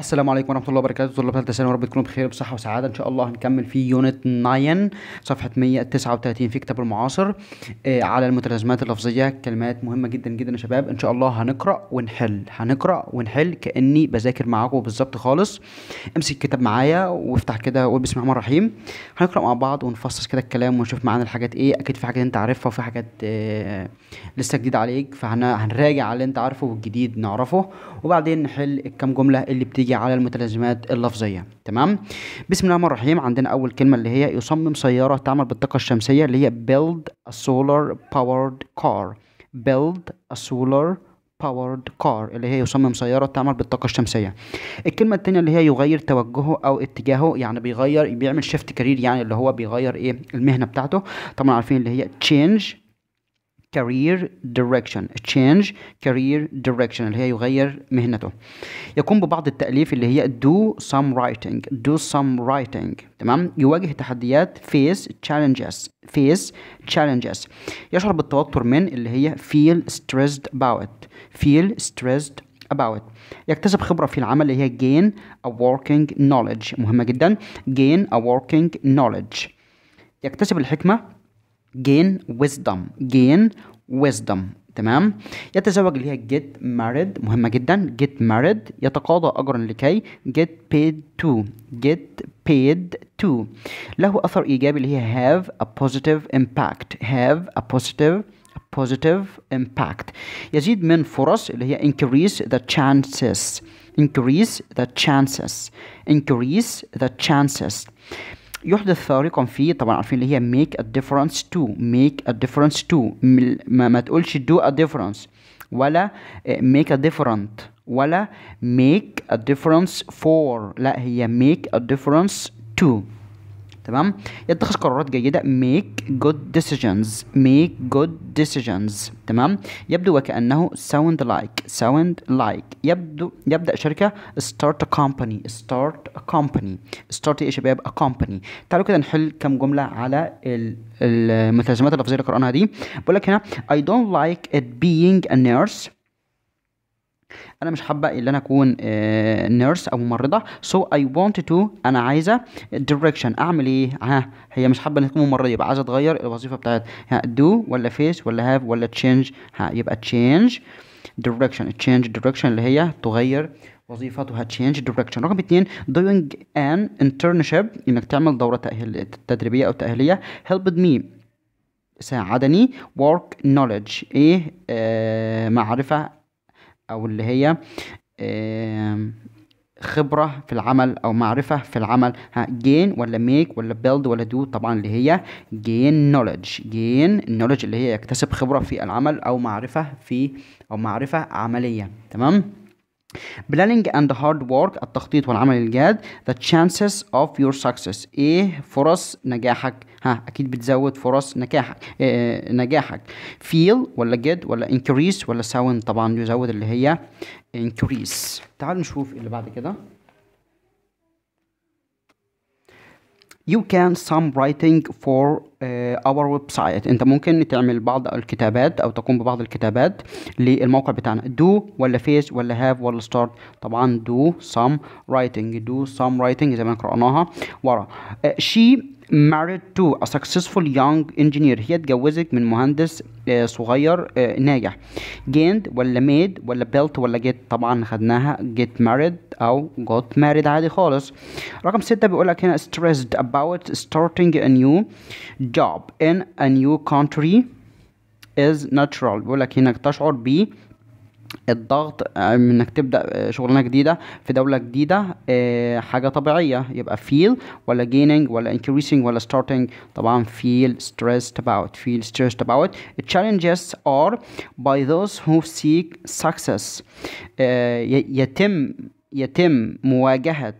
السلام عليكم ورحمه الله وبركاته طلاب ثالثه ثانوي يا رب تكونوا بخير وبصحه وسعاده ان شاء الله هنكمل في يونت 9 صفحه 139 في كتاب المعاصر آه على المتلازمات اللفظيه كلمات مهمه جدا جدا يا شباب ان شاء الله هنقرا ونحل هنقرا ونحل كاني بذاكر معاكم بالظبط خالص امسك الكتاب معايا وافتح كده وقول بسم الله الرحمن الرحيم هنقرا مع بعض ونفصص كده الكلام ونشوف معانا الحاجات ايه اكيد في حاجات انت عارفها وفي حاجات آه لسه جديده عليك فهنراجع على اللي انت عارفه والجديد نعرفه وبعدين نحل الكام جمله اللي بتيجي على المتلازمات اللفظية تمام بسم الله الرحمن الرحيم عندنا أول كلمة اللي هي يصمم سيارة تعمل بالطاقة الشمسية اللي هي build a solar powered car build a solar باورد كار اللي هي يصمم سيارة تعمل بالطاقة الشمسية الكلمة التانية اللي هي يغير توجهه أو اتجاهه يعني بيغير بيعمل شيفت كارير يعني اللي هو بيغير إيه المهنة بتاعته طبعا عارفين اللي هي تشينج career direction change career direction اللي هي يغير مهنته يقوم ببعض التأليف اللي هي do some writing do some writing تمام يواجه تحديات face challenges face challenges يشعر بالتوتر من اللي هي feel stressed about feel stressed about يكتسب خبرة في العمل اللي هي gain a working knowledge مهمة جدا gain a working knowledge يكتسب الحكمة gain wisdom gain wisdom تمام يتزوج اللي هي get married مهمة جدا get married يتقاضى أجرا لكي get paid to get paid to له أثر إيجابي اللي هي have a positive impact have a positive positive impact يزيد من فرص اللي هي increase the chances increase the chances increase the chances يحدث فارقا رقم فيه طبعا عارفين اللي هي make a difference to make a difference to ما, ما تقولش do a difference ولا make a different ولا make a difference for لا هي make a difference to تمام يتخذ قرارات جيدة make good decisions make good decisions تمام يبدو وكأنه sound like sound like يبدو يبدأ شركة start a company start a company start يا شباب a company تعالوا كده نحل كام جملة على المتلازمات اللفظية اللي قرأناها دي بقول لك هنا I don't like it being a nurse انا مش حابه ان انا اكون نيرس آه، او ممرضه سو اي وونت تو انا عايزه direction اعمل ايه ها هي مش حابه ان تكون ممرضه يبقى عايزه تغير الوظيفه بتاعتها دو ولا فيس ولا هاف ولا تشينج ها يبقى تشينج دايركشن تشينج دايركشن اللي هي تغير وظيفتها تشينج دايركشن رقم اتنين doing an internship انك تعمل دورة تاهيل تدريبية او تأهيلية helped me ساعدني work knowledge ايه آه معرفة او اللي هي خبرة في العمل أو معرفة في العمل ها gain ولا make ولا build ولا do طبعا اللي هي gain knowledge gain knowledge اللي هي يكتسب خبرة في العمل أو معرفة في أو معرفة عملية تمام؟ planning and hard work التخطيط والعمل الجاد the chances of your success ايه فرص نجاحك ها اكيد بتزود فرص نجاحك آه نجاحك feel ولا get ولا increase ولا sound طبعا يزود اللي هي increase تعال نشوف اللي بعد كده you can some writing for uh, our website انت ممكن تعمل بعض الكتابات او تقوم ببعض الكتابات للموقع بتاعنا do ولا face ولا have ولا start طبعا do some writing do some writing زي ما قرأناها ورا uh, she married to a successful young engineer هي اتجوزت من مهندس صغير ناجح gained ولا made ولا built ولا get طبعا خدناها get married او got married عادي خالص رقم ستة بيقول لك هنا stressed about starting a new job in a new country is natural بيقول لك هنا تشعر ب الضغط انك تبدا شغلانه جديده في دوله جديده حاجه طبيعيه يبقى feel ولا gaining ولا increasing ولا starting طبعا feel stressed about feel stressed about challenges are by those who seek success يتم يتم مواجهه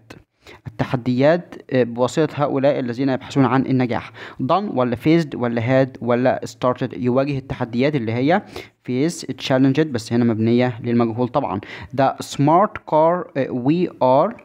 التحديات آه، بواسطة هؤلاء الذين يبحثون عن النجاح done ولا فيزد ولا هاد ولا started يواجه التحديات اللي هي فيز challenged بس هنا مبنية للمجهول طبعا the smart car آه، we are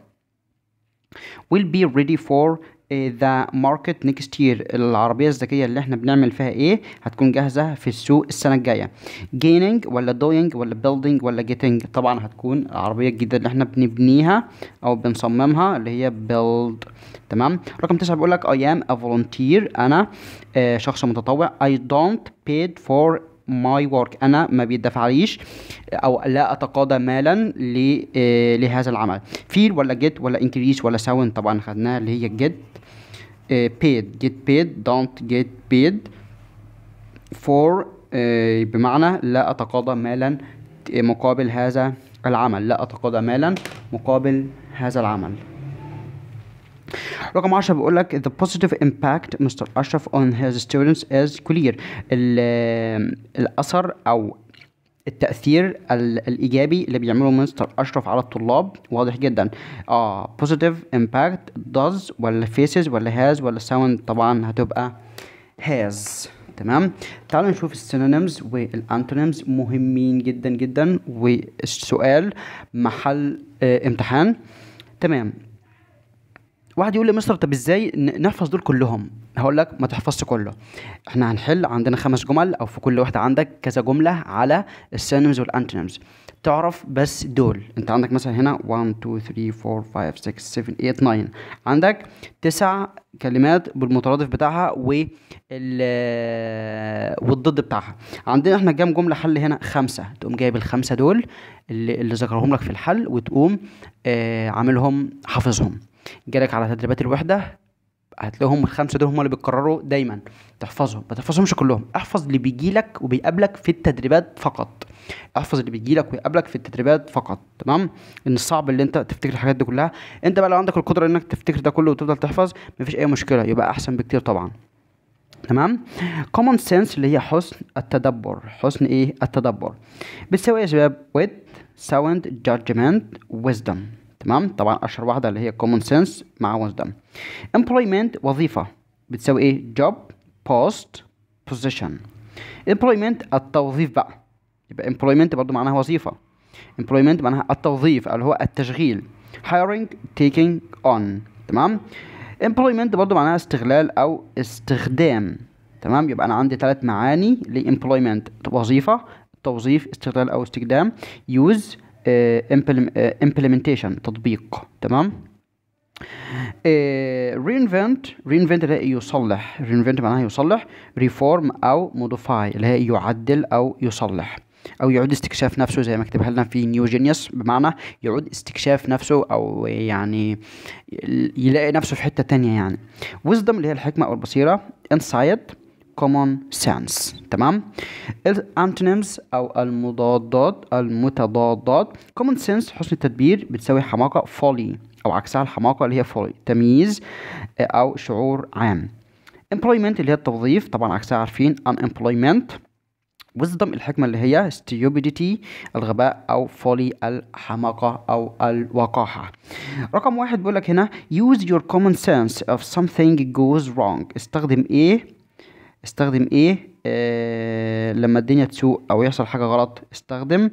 will be ready for ذا ماركت نيكست يير العربيه الذكيه اللي احنا بنعمل فيها ايه هتكون جاهزه في السوق السنه الجايه جيننج ولا دوينج ولا بيلدينج ولا جيتينج طبعا هتكون العربيه الجديده اللي احنا بنبنيها او بنصممها اللي هي بيلد تمام رقم تسعة بيقول لك اي ام ا فولنتير انا آه، شخص متطوع اي دونت بيد فور ماي ورك انا ما بيدفعليش او لا اتقاضى مالا آه، لهذا العمل فيل ولا جيت ولا انكريس ولا ساوند طبعا خدناها اللي هي جيت Eh, paid get paid don't get paid for eh, بمعنى لا أتقاضى مالا إيه، مقابل هذا العمل لا أتقاضى مالا مقابل هذا العمل رقم 10 بيقول لك the positive impact Mr. Ashraf on his students is clear الأثر أو التاثير الايجابي اللي بيعمله مستر اشرف على الطلاب واضح جدا اه بوزيتيف امباكت does ولا faces ولا has ولا sound طبعا هتبقى has تمام تعالوا نشوف السينونيمز والانتونيمز مهمين جدا جدا والسؤال محل اه امتحان تمام واحد يقول لي مستر طب ازاي نحفظ دول كلهم هقول لك ما تحفظش كله احنا هنحل عندنا خمس جمل او في كل واحده عندك كذا جمله على السينمز والانتونيمز تعرف بس دول انت عندك مثلا هنا 1 2 3 4 5 6 7 8 9 عندك تسع كلمات بالمترادف بتاعها وال والضد بتاعها عندنا احنا كام جمله حل هنا خمسه تقوم جايب الخمسه دول اللي, اللي ذكرهم لك في الحل وتقوم آه عاملهم حافظهم جالك على تدريبات الوحده هتلاقيهم الخمسه دول هم اللي بيتكرروا دايما تحفظهم ما تحفظهمش كلهم احفظ اللي بيجيلك وبيقابلك في التدريبات فقط احفظ اللي بيجيلك ويقابلك في التدريبات فقط تمام ان الصعب اللي انت تفتكر الحاجات دي كلها انت بقى لو عندك القدره انك تفتكر ده كله وتفضل تحفظ مفيش اي مشكله يبقى احسن بكتير طبعا تمام common sense اللي هي حسن التدبر حسن ايه التدبر بتساوي يا شباب width sound judgment wisdom تمام طبعا اشهر واحده اللي هي كومن سنس مع دم امبلويمنت وظيفه بتساوي ايه جوب بوست بوزيشن امبلويمنت التوظيف بقى يبقى امبلويمنت برضو معناها وظيفه امبلويمنت معناها التوظيف اللي هو التشغيل hiring taking on تمام employment برضو معناها استغلال او استخدام تمام يبقى انا عندي ثلاث معاني لامبلويمنت وظيفه توظيف استغلال او استخدام use آه، آه، implementation تطبيق تمام آه، reinvent reinvent اللي هي يصلح reinvent معناها يصلح ريفورم او موديفاي اللي هي يعدل او يصلح او يعود استكشاف نفسه زي ما كتبها لنا في نيو جينيوس بمعنى يعود استكشاف نفسه او يعني يلاقي نفسه في حته تانية يعني ويزدم اللي هي الحكمه او البصيره انسايت common sense تمام الانتونيمز او المضادات المتضادات common sense حسن التدبير بتساوي حماقه folly او عكسها الحماقه اللي هي folly تمييز او شعور عام employment اللي هي التوظيف طبعا عكسها عارفين unemployment وزدم الحكمة اللي هي stupidity الغباء أو folly الحماقة أو الوقاحة رقم واحد لك هنا use your common sense of something goes wrong استخدم ايه استخدم ايه آه لما الدنيا تسوء او يحصل حاجه غلط استخدم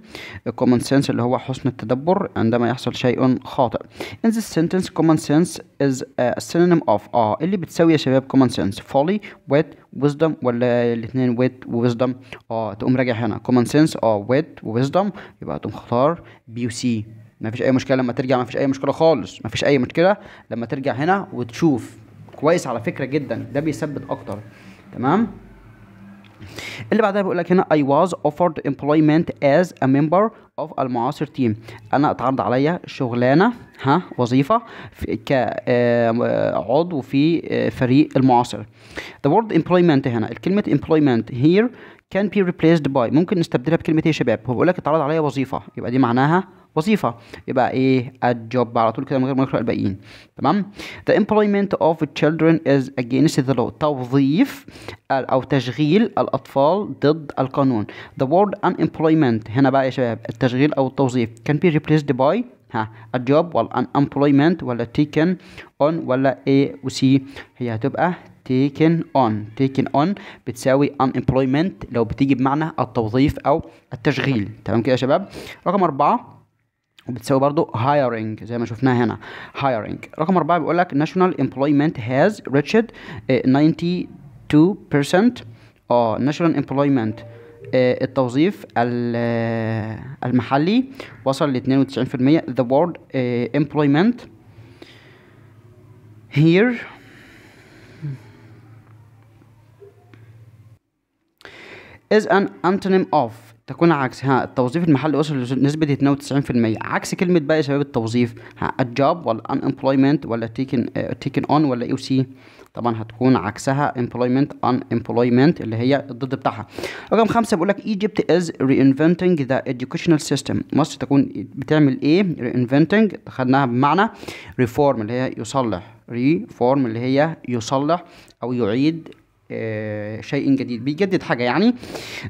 common sense اللي هو حسن التدبر عندما يحصل شيء خاطئ in this sentence common sense is a synonym of اه اللي بتساوي يا شباب common sense folly wit wisdom ولا الاثنين with wisdom اه تقوم راجع هنا common sense اه with wisdom يبقى تقوم اختار بي وسي فيش اي مشكله لما ترجع ما فيش اي مشكله خالص ما فيش اي مشكله لما ترجع هنا وتشوف كويس على فكره جدا ده بيثبت اكتر تمام اللي بعدها بيقول لك هنا I was offered employment as a member of المعاصر team انا اتعرض عليا شغلانه ها وظيفه في كعضو آه، في آه، فريق المعاصر the word employment هنا الكلمه employment here can be replaced by ممكن نستبدلها بكلمه ايه يا شباب هو بيقول لك اتعرض عليا وظيفه يبقى دي معناها وظيفه يبقى ايه الجوب على طول كده من غير ما يقرا الباقيين تمام the employment of children is against the law توظيف او تشغيل الاطفال ضد القانون the word unemployment هنا بقى يا شباب التشغيل او التوظيف can be replaced by ها job ولا unemployment ولا taken on ولا a و c هي هتبقى taken on taken on بتساوي unemployment لو بتيجي بمعنى التوظيف او التشغيل تمام كده يا شباب رقم أربعة وبتساوي برضو hiring زي ما شفناها هنا hiring رقم أربعة بيقول لك national employment has reached 92% اه national employment التوظيف المحلي وصل ل 92% the word employment here is an antonym of تكون عكسها التوظيف المحلي وصل لنسبة 92% عكس كلمة بقى سبب التوظيف الجوب ولا unemployment ولا taken uh, taken on ولا يو e سي طبعا هتكون عكسها employment unemployment اللي هي الضد بتاعها رقم خمسة بيقول لك Egypt is reinventing the educational system مصر تكون بتعمل ايه reinventing خدناها بمعنى reform اللي هي يصلح reform اللي هي يصلح او يعيد آه، شيء جديد بيجدد حاجة يعني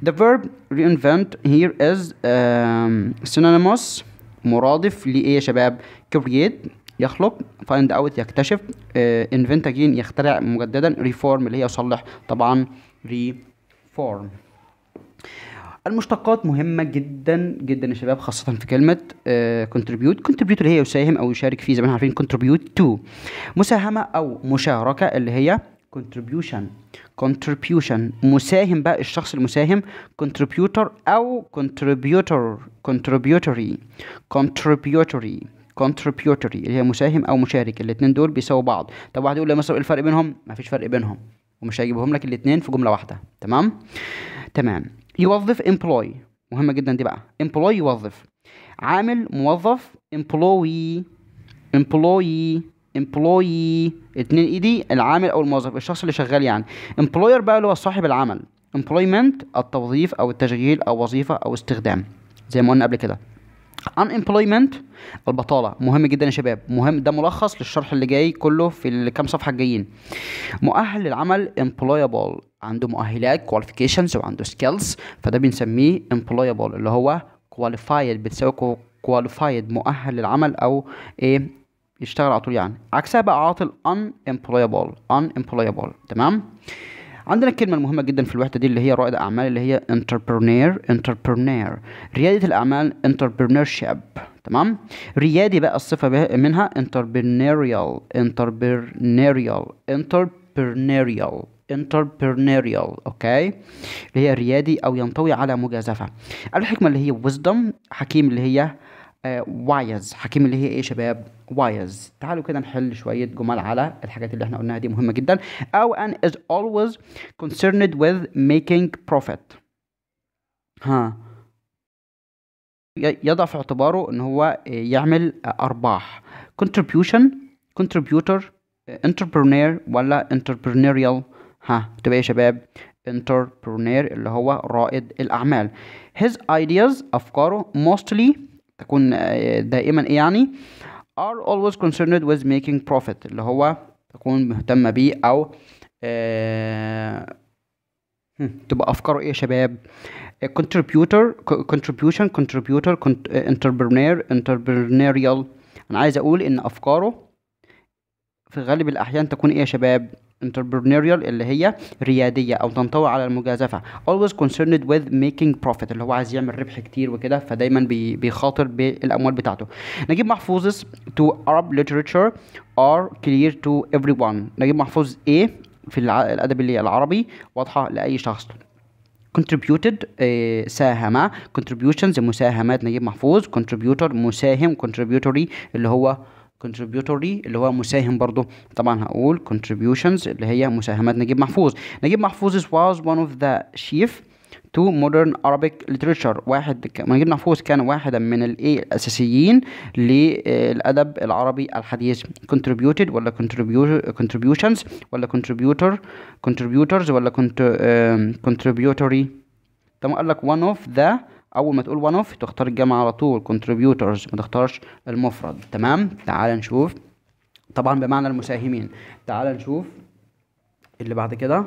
the verb reinvent here is um, synonymous مرادف لإيه يا شباب create يخلق find out يكتشف uh, invent again يخترع مجددا reform اللي هي يصلح طبعا reform المشتقات مهمة جدا جدا يا شباب خاصة في كلمة آه، contribute contribute اللي هي يساهم أو يشارك فيه زي ما احنا عارفين contribute to مساهمة أو مشاركة اللي هي contribution contribution مساهم بقى الشخص المساهم contributor أو contributor contributory contributory contributory اللي هي مساهم أو مشارك الاثنين دول بيساووا بعض طب واحد يقول لي مثلا إيه الفرق بينهم ما فيش فرق بينهم ومش هيجيبهم لك الاثنين في جملة واحدة تمام تمام يوظف employ مهمة جدا دي بقى employ يوظف عامل موظف employee employee امبلوي اتنين ايدي العامل او الموظف الشخص اللي شغال يعني امبلوير بقى اللي هو صاحب العمل employment التوظيف او التشغيل او وظيفه او استخدام زي ما قلنا قبل كده unemployment البطاله مهم جدا يا شباب مهم ده ملخص للشرح اللي جاي كله في الكام صفحه الجايين مؤهل للعمل employable عنده مؤهلات qualifications وعنده skills فده بنسميه employable اللي هو qualified بتساوي qualified مؤهل للعمل او ايه يشتغل على طول يعني عكسها بقى عاطل ان امبلويبل ان امبلويبل تمام عندنا الكلمة المهمة جدا في الوحدة دي اللي هي رائد أعمال اللي هي entrepreneur entrepreneur ريادة الأعمال entrepreneurship تمام ريادي بقى الصفة منها entrepreneurial entrepreneurial entrepreneurial entrepreneurial اوكي اللي هي ريادي او ينطوي على مجازفة الحكمة اللي هي wisdom حكيم اللي هي وايز آه، حكيم اللي هي ايه شباب وايز تعالوا كده نحل شويه جمل على الحاجات اللي احنا قلناها دي مهمه جدا او ان از اولويز كونسرند وذ ميكينج بروفيت ها يضع في اعتباره ان هو يعمل ارباح contribution contributor entrepreneur ولا entrepreneurial ها تبقى إيه يا شباب entrepreneur اللي هو رائد الاعمال his ideas افكاره mostly تكون آه، دائما ايه يعني are always concerned with making profit اللي هو تكون مهتمة بيه او آه تبقى افكاره ايه يا شباب contributor contribution contributor entrepreneur entrepreneurial انا عايز اقول ان افكاره في غالب الاحيان تكون ايه يا شباب entrepreneurial اللي هي رياديه او تنطوي على المجازفه always concerned with making profit اللي هو عايز يعمل ربح كتير وكده فدايما بي بيخاطر بالاموال بتاعته نجيب محفوظ to Arab literature are clear to everyone نجيب محفوظ ايه في الادب العربي واضحه لاي شخص contributed uh, آه، ساهم contributions مساهمات نجيب محفوظ contributor مساهم contributory اللي هو كونتريبيوتوري اللي هو مساهم برضه طبعا هقول contributions اللي هي مساهمات نجيب محفوظ نجيب محفوظ was one of the chief to modern Arabic literature واحد نجيب محفوظ كان واحدا من الايه الاساسيين للادب آه، العربي الحديث contributed ولا contributions ولا contributor contributors ولا contributory تمام قال لك one of the اول ما تقول وان اوف تختار الجمع على طول كونتريبيوتورز ما تختارش المفرد تمام تعال نشوف طبعا بمعنى المساهمين تعال نشوف اللي بعد كده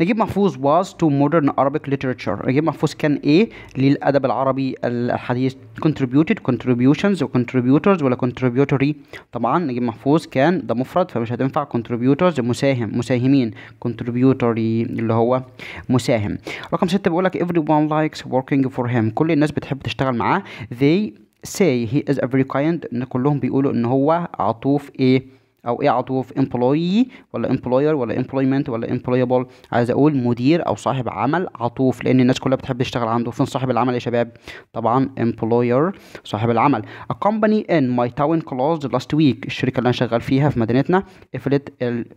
نجيب محفوظ was to modern Arabic literature نجيب محفوظ كان ايه للأدب العربي الحديث contributed contributions و contributors ولا contributory طبعا نجيب محفوظ كان ده مفرد فمش هتنفع contributors مساهم مساهمين contributory اللي هو مساهم رقم ستة بيقولك everyone likes working for him كل الناس بتحب تشتغل معاه they say he is a very kind ان كلهم بيقولوا ان هو عطوف ايه او ايه عطوف employee ولا employer ولا employment ولا employable عايز اقول مدير او صاحب عمل عطوف لان الناس كلها بتحب تشتغل عنده فين صاحب العمل يا شباب طبعا employer صاحب العمل a company in my town closed last week الشركه اللي انا شغال فيها في مدينتنا قفلت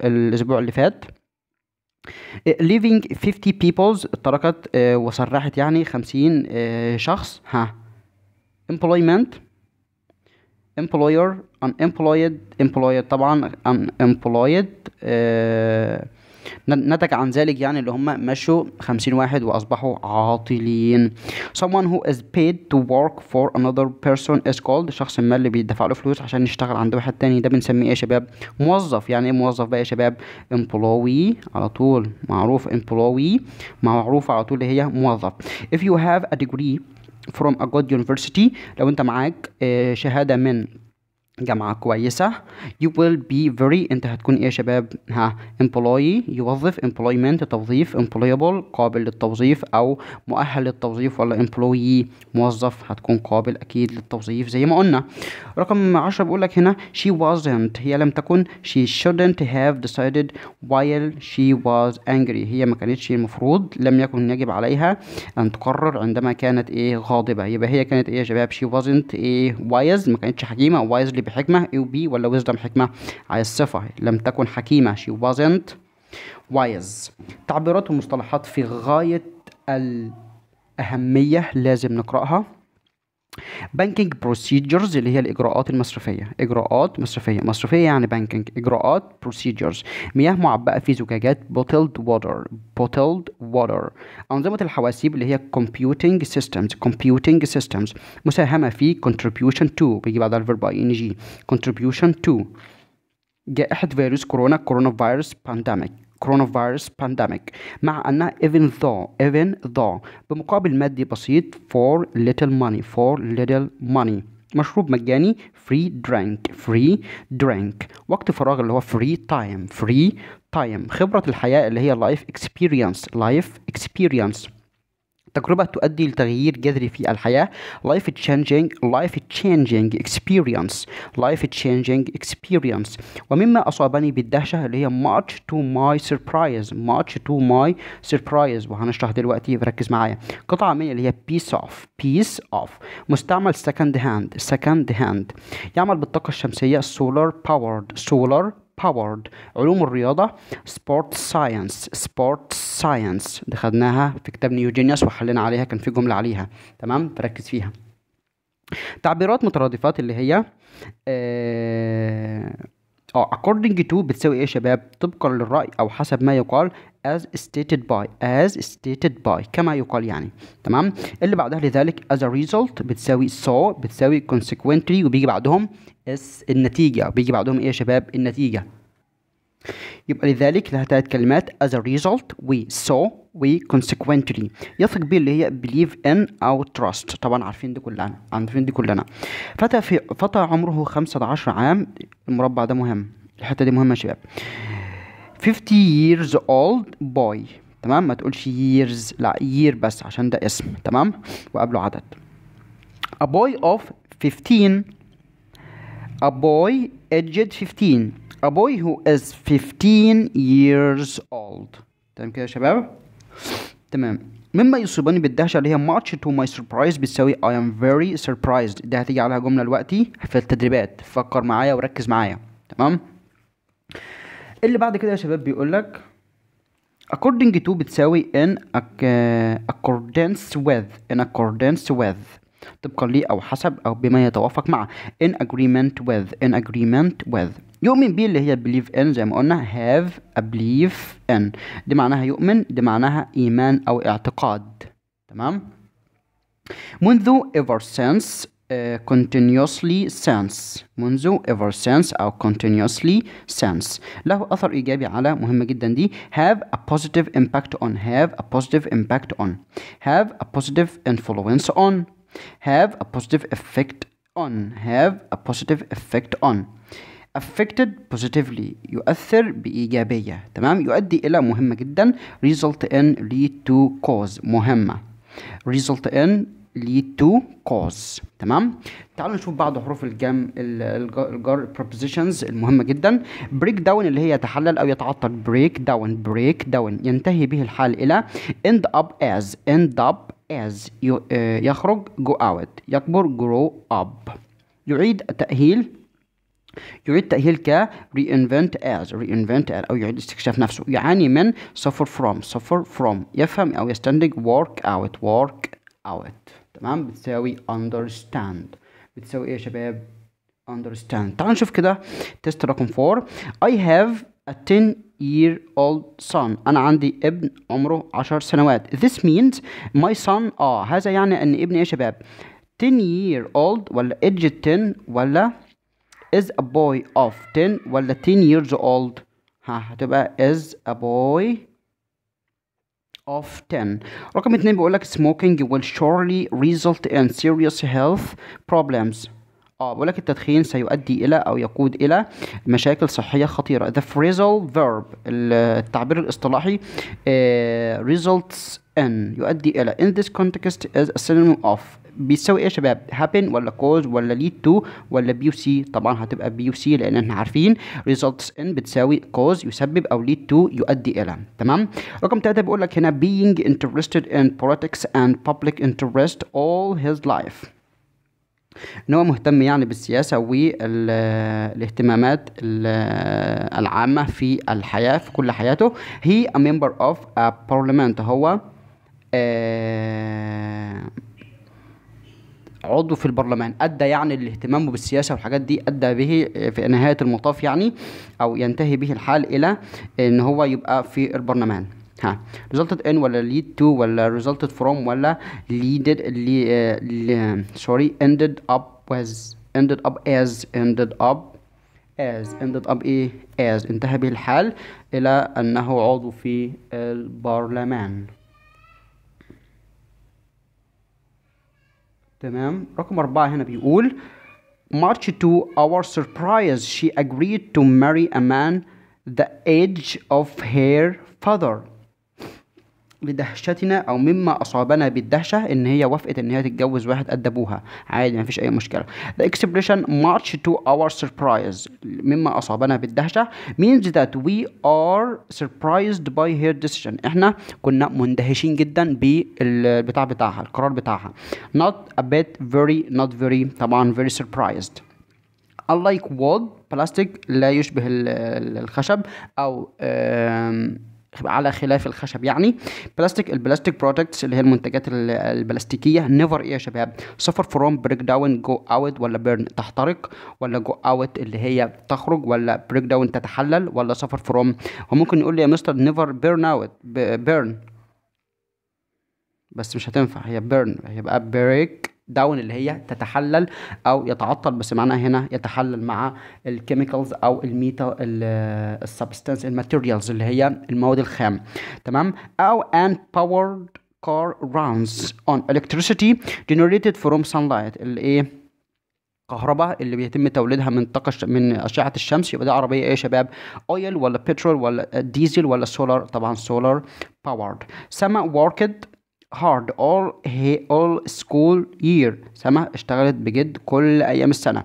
الاسبوع اللي فات leaving 50 peoples تركت آه، وصرحت يعني 50 آه، شخص ها employment employer unemployed employed طبعا unemployed آه نتج عن ذلك يعني اللي هم مشوا خمسين واحد وأصبحوا عاطلين someone who is paid to work for another person is called شخص ما اللي بيدفع له فلوس عشان يشتغل عند واحد تاني ده بنسميه إيه يا شباب موظف يعني ايه موظف بقى يا شباب employee على طول معروف employee معروف على طول اللي هي موظف if you have a degree from a good university لو انت معاك شهاده من جامعة كويسة you will be very انت هتكون ايه يا شباب ها employee يوظف employment توظيف employable قابل للتوظيف او مؤهل للتوظيف ولا employee موظف هتكون قابل اكيد للتوظيف زي ما قلنا رقم عشرة بيقول لك هنا she wasn't هي لم تكن she shouldn't have decided while she was angry هي ما كانتش المفروض لم يكن يجب عليها ان تقرر عندما كانت ايه غاضبة يبقى هي كانت ايه يا شباب she wasn't ايه wise ما كانتش حكيمة wise بحكمة يو بي ولا wisdom حكمة على الصفة لم تكن حكيمة she wasn't wise تعبيرات ومصطلحات في غاية الأهمية لازم نقرأها بانكينج بروسيدجرز اللي هي الاجراءات المصرفيه اجراءات مصرفيه مصرفيه يعني بانكينج اجراءات بروسيدجرز مياه معبأه في زجاجات بوتلد ووتر بوتلد ووتر انظمه الحواسيب اللي هي كومبيوتنج سيستمز كومبيوتنج سيستمز مساهمه في contribution تو بيجي بعدها الفيرب اي ان جي contribution تو جائحة فيروس كورونا كورونا فيروس بانديميك كورونا فيروس بانديميك مع أن even though even though بمقابل مادي بسيط for little money for little money مشروب مجاني free drink free drink وقت فراغ اللي هو free time free time خبرة الحياة اللي هي life experience life experience التجربة تؤدي لتغيير جذري في الحياة life changing life changing experience life changing experience ومما أصابني بالدهشة اللي هي much to my surprise much to my surprise وهنشرح دلوقتي فركز معايا قطعة من اللي هي piece of piece of مستعمل second hand second hand يعمل بالطاقة الشمسية solar powered solar powered علوم الرياضة sport science sport science دي خدناها في كتاب نيوجينيوس وحلينا عليها كان في جملة عليها تمام تركز فيها تعبيرات مترادفات اللي هي آه،, اه according to بتساوي ايه يا شباب طبقا للرأي او حسب ما يقال as stated by as stated by كما يقال يعني تمام اللي بعدها لذلك as a result بتساوي so بتساوي consequently وبيجي بعدهم اس النتيجة بيجي بعدهم ايه يا شباب النتيجة يبقى لذلك لها ثلاث كلمات as a result we saw we consequently يثق بيه اللي هي believe in أو trust طبعا عارفين دي كلنا عارفين دي كلنا فتى في فتى عمره 15 عام المربع ده مهم الحتة دي مهمة يا شباب 50 years old boy تمام ما تقولش years لا year بس عشان ده اسم تمام وقبله عدد a boy of 15 a boy aged 15 a boy who is 15 years old تمام كده يا شباب تمام مما يصيبني بالدهشة اللي هي much to my surprise بتساوي I am very surprised دي هتيجي عليها جملة دلوقتي في التدريبات فكر معايا وركز معايا تمام اللي بعد كده يا شباب بيقول لك according to بتساوي in accordance with in accordance with طبقا ليه أو حسب أو بما يتوافق مع in agreement with in agreement with يؤمن بيه اللي هي believe in زي ما قلنا have a belief in دي معناها يؤمن دي معناها إيمان أو اعتقاد تمام منذ ever since continuously since منذ ever since أو continuously since له أثر إيجابي على مهمة جدا دي have a positive impact on have a positive impact on have a positive influence on have a positive effect on have a positive effect on affected positively يؤثر بإيجابية تمام يؤدي إلى مهمة جدا result in lead to cause مهمة result in lead to cause تمام تعالوا نشوف بعض حروف الجم الجر prepositions المهمه جدا break down اللي هي يتحلل او يتعطل break down break down ينتهي به الحال الى end up as end up as آه، يخرج go out يكبر grow up يعيد تاهيل يعيد تأهيل ك reinvent as reinvent as أو يعيد استكشاف نفسه يعاني من suffer from suffer from يفهم أو يستندق work out work out تمام بتساوي understand بتساوي ايه يا شباب understand تعالوا نشوف كده تيست رقم 4 I have a 10 year old son أنا عندي ابن عمره 10 سنوات this means my son آه هذا يعني أن ابني يا شباب 10 year old ولا age 10 ولا is a boy of 10 ولا 10 years old ها هتبقى is a boy of 10 رقم اتنين بيقول لك smoking will surely result in serious health problems اه بيقول لك التدخين سيؤدي الى او يقود الى مشاكل صحيه خطيره the phrasal verb التعبير الاصطلاحي results in يؤدي الى in this context is a synonym of بيساوي ايه يا شباب happen ولا cause ولا lead to ولا بي سي طبعا هتبقى بي سي لان احنا عارفين results in بتساوي cause يسبب او lead to يؤدي الى تمام رقم 3 بيقول لك هنا being interested in politics and public interest all his life ان هو مهتم يعني بالسياسه والاهتمامات العامه في الحياه في كل حياته هي a member of a parliament هو آه عضو في البرلمان ادى يعني الاهتمام بالسياسه والحاجات دي ادى به في نهايه المطاف يعني او ينتهي به الحال الى ان هو يبقى في البرلمان ها resulted in ولا lead to ولا resulted from ولا leaded اللي uh, sorry ended up was ended up as ended up as ended up ايه as انتهى به الحال الى انه عضو في البرلمان تمام رقم أربعة هنا بيقول March to our surprise she agreed to marry a man the age of her father لدهشتنا او مما اصابنا بالدهشه ان هي وافقت ان هي تتجوز واحد قد ابوها عادي مفيش اي مشكله the expression much to our surprise مما اصابنا بالدهشه means that we are surprised by her decision احنا كنا مندهشين جدا بالبتاع بتاعها القرار بتاعها not a bit very not very طبعا very surprised unlike wood بلاستيك لا يشبه الخشب او على خلاف الخشب يعني بلاستيك البلاستيك برودكتس اللي هي المنتجات البلاستيكيه نيفر ايه يا شباب سفر فروم بريك داون جو اوت ولا بيرن تحترق ولا جو اوت اللي هي تخرج ولا بريك داون تتحلل ولا سفر فروم وممكن يقول لي يا مستر نيفر بيرن اوت بيرن بس مش هتنفع هي بيرن هيبقى بريك داون اللي هي تتحلل او يتعطل بس معناها هنا يتحلل مع الكيميكالز او الميتا السبستانس الماتيريالز اللي هي المواد الخام تمام او and powered car runs on electricity generated from sunlight الايه كهرباء اللي بيتم توليدها من طاقة من أشعة الشمس يبقى ده عربية إيه يا شباب؟ أويل ولا بترول ولا ديزل ولا سولار؟ طبعا سولار باورد. سما وركد hard all he all school year سما اشتغلت بجد كل أيام السنة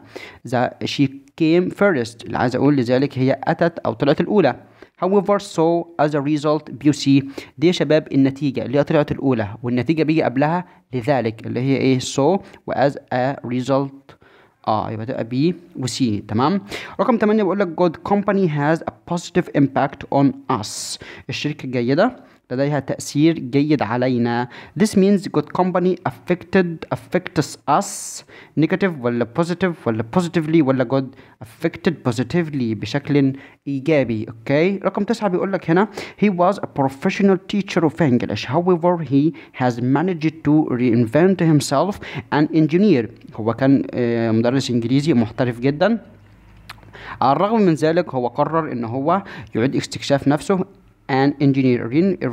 the she came first اللي عايز أقول لذلك هي أتت أو طلعت الأولى however so as a result beauty دي شباب النتيجة اللي هي طلعت الأولى والنتيجة بيجي قبلها لذلك اللي هي إيه so as a result اه يبقى تبقى بي وسي تمام رقم 8 بيقول لك good company has a positive impact on us الشركة الجيدة لديها تأثير جيد علينا this means good company affected affects us negative ولا positive ولا positively ولا good affected positively بشكل إيجابي okay. رقم تسعة بيقول لك هنا he was a professional teacher of English however he has managed to reinvent himself an engineer هو كان مدرس إنجليزي محترف جدا على الرغم من ذلك هو قرر ان هو يعيد استكشاف نفسه and engineer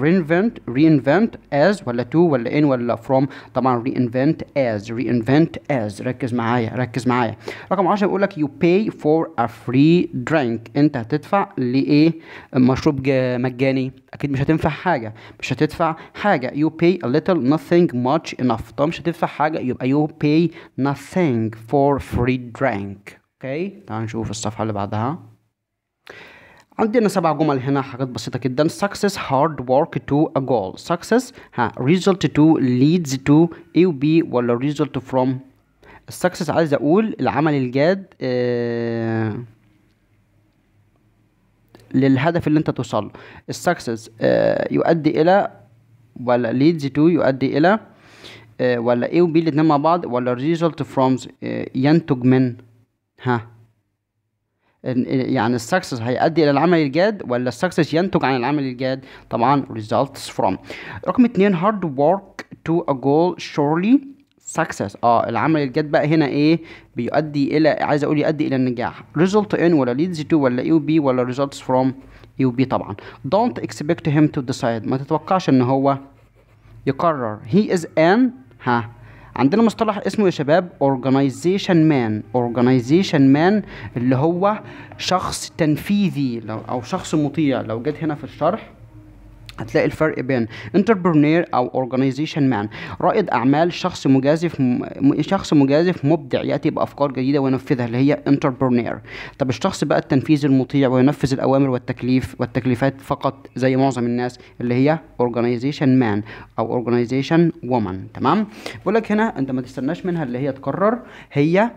reinvent reinvent as ولا to ولا in ولا from طبعا reinvent as reinvent as ركز معايا ركز معايا رقم 10 بيقول لك you pay for a free drink انت هتدفع لايه مشروب مجاني اكيد مش هتنفع حاجه مش هتدفع حاجه you pay a little nothing much enough طب مش هتدفع حاجه يبقى you pay nothing for free drink اوكي okay. تعال نشوف الصفحه اللي بعدها عندنا سبع جمل هنا حاجات بسيطة جدا success hard work to a goal success ها result to leads to A و B ولا result from success عايز اقول العمل الجاد آه، للهدف اللي انت توصل success آه، يؤدي الى ولا leads to يؤدي الى آه، ولا A و B الاتنين مع بعض ولا result from ينتج من ها يعني السكسس هيؤدي الى العمل الجاد ولا السكسس ينتج عن العمل الجاد طبعا results from رقم اتنين hard work to a goal surely سكسس اه العمل الجاد بقى هنا ايه بيؤدي الى عايز اقول يؤدي الى النجاح result in ولا leads to ولا اي e بي ولا results from اي e بي طبعا don't expect him to decide ما تتوقعش ان هو يقرر he is an ها عندنا مصطلح اسمه يا شباب organization man organization man اللي هو شخص تنفيذي او شخص مطيع لو جيت هنا في الشرح هتلاقي الفرق بين انتربرنير او اورجانيزيشن مان رائد اعمال شخص مجازف م... شخص مجازف مبدع ياتي بافكار جديده وينفذها اللي هي انتربرنير طب الشخص بقى التنفيذي المطيع وينفذ الاوامر والتكليف والتكليفات فقط زي معظم الناس اللي هي اورجانيزيشن مان او اورجانيزيشن وومن تمام بقول لك هنا انت ما تستناش منها اللي هي تقرر هي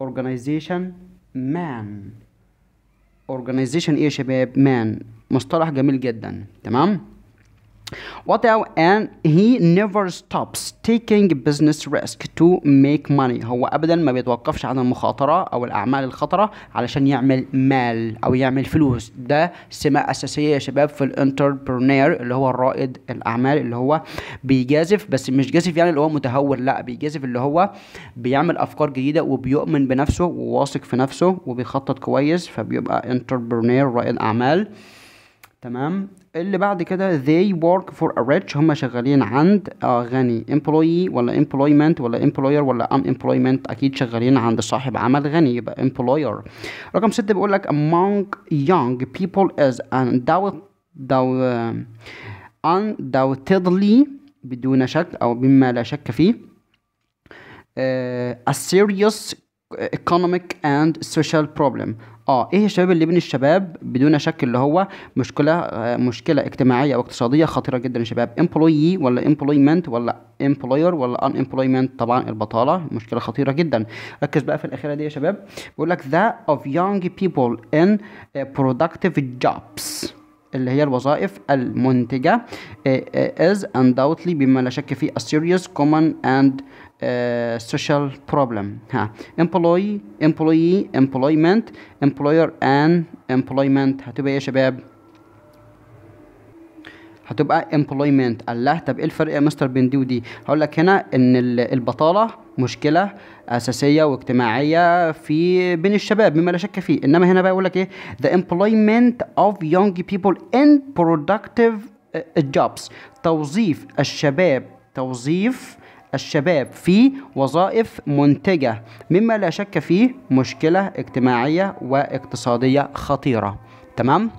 اورجانيزيشن مان اورجانيزيشن ايه يا شباب مان مصطلح جميل جدا تمام واتاو and he never stops taking business risk to make money هو ابدا ما بيتوقفش عن المخاطره او الاعمال الخطره علشان يعمل مال او يعمل فلوس ده سمه اساسيه يا شباب في الانتربرنير اللي هو الرائد الاعمال اللي هو بيجازف بس مش جازف يعني اللي هو متهور لا بيجازف اللي هو بيعمل افكار جديده وبيؤمن بنفسه وواثق في نفسه وبيخطط كويس فبيبقى انتربرنير رائد اعمال تمام اللي بعد كده they work for a rich هم شغالين عند غني employee ولا employment ولا employer ولا unemployment اكيد شغالين عند صاحب عمل غني يبقى employer رقم ستة بيقول لك among young people is undoubtedly بدون شك او بما لا شك فيه a serious economic and social problem اه ايه الشباب اللي بين الشباب بدون شك اللي هو مشكله آه مشكله اجتماعيه او اقتصاديه خطيره جدا شباب employee ولا امبلويمنت ولا امبلوير ولا ان امبلويمنت طبعا البطاله مشكله خطيره جدا ركز بقى في الاخيره دي يا شباب بيقول لك ذا اوف يونج people ان آه، productive jobs اللي هي الوظائف المنتجة آه، آه، is undoubtedly بما لا شك فيه a serious common and آه، social problem ها employee employee employment employer and employment هتبقى ايه يا شباب هتبقى employment الله طب ايه الفرق يا مستر بين دي ودي هقول لك هنا ان البطاله مشكله اساسيه واجتماعيه في بين الشباب مما لا شك فيه انما هنا بقى يقول لك ايه the employment of young people in productive آه، jobs توظيف الشباب توظيف الشباب في وظائف منتجة مما لا شك فيه مشكلة اجتماعية واقتصادية خطيرة تمام؟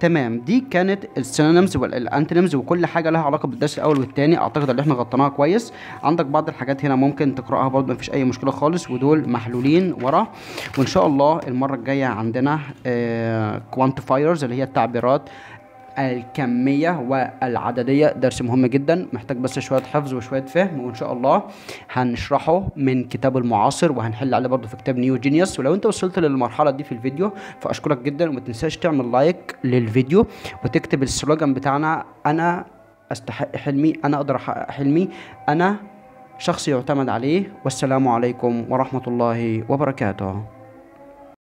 تمام دي كانت السينونيمز والانتونيمز وكل حاجه لها علاقه بالدرس الاول والثاني اعتقد ان احنا غطيناها كويس عندك بعض الحاجات هنا ممكن تقراها برضه مفيش اي مشكله خالص ودول محلولين ورا وان شاء الله المره الجايه عندنا كوانتيفايرز آه، اللي هي التعبيرات الكمية والعددية درس مهم جدا محتاج بس شوية حفظ وشوية فهم وإن شاء الله هنشرحه من كتاب المعاصر وهنحل عليه برضه في كتاب نيو جينيوس ولو أنت وصلت للمرحلة دي في الفيديو فأشكرك جدا وما تنساش تعمل لايك للفيديو وتكتب السلوجان بتاعنا أنا أستحق حلمي أنا أقدر أحقق حلمي أنا شخص يعتمد عليه والسلام عليكم ورحمة الله وبركاته